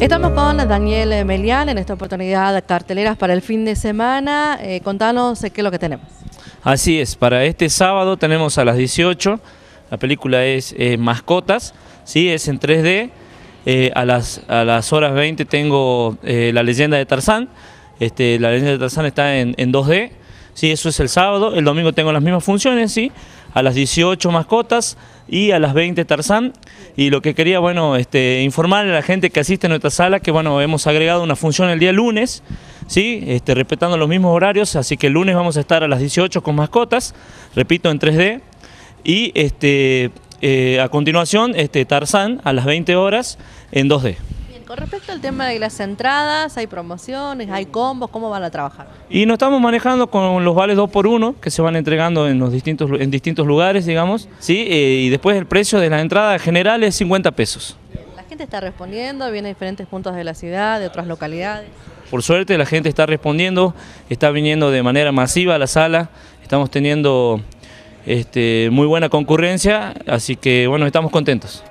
Estamos con Daniel Melial en esta oportunidad de carteleras para el fin de semana. Eh, contanos eh, qué es lo que tenemos. Así es, para este sábado tenemos a las 18, la película es eh, Mascotas, ¿sí? es en 3D. a, las, a las horas 20 tengo La leyenda de Tarzán, este, La leyenda de Tarzán está en, en 2D. Sí, eso es el sábado. El domingo tengo las mismas funciones, sí. A las 18 mascotas y a las 20 Tarzán. Y lo que quería, bueno, este, informar a la gente que asiste a nuestra sala que, bueno, hemos agregado una función el día lunes, ¿sí? Este, respetando los mismos horarios. Así que el lunes vamos a estar a las 18 con mascotas, repito, en 3D. Y este, eh, a continuación, este, Tarzán a las 20 horas en 2D. Con respecto al tema de las entradas, ¿hay promociones, hay combos? ¿Cómo van a trabajar? Y nos estamos manejando con los vales 2x1 que se van entregando en, los distintos, en distintos lugares, digamos. ¿sí? Eh, y después el precio de la entrada general es 50 pesos. La gente está respondiendo, viene de diferentes puntos de la ciudad, de otras localidades. Por suerte la gente está respondiendo, está viniendo de manera masiva a la sala, estamos teniendo este, muy buena concurrencia, así que bueno, estamos contentos.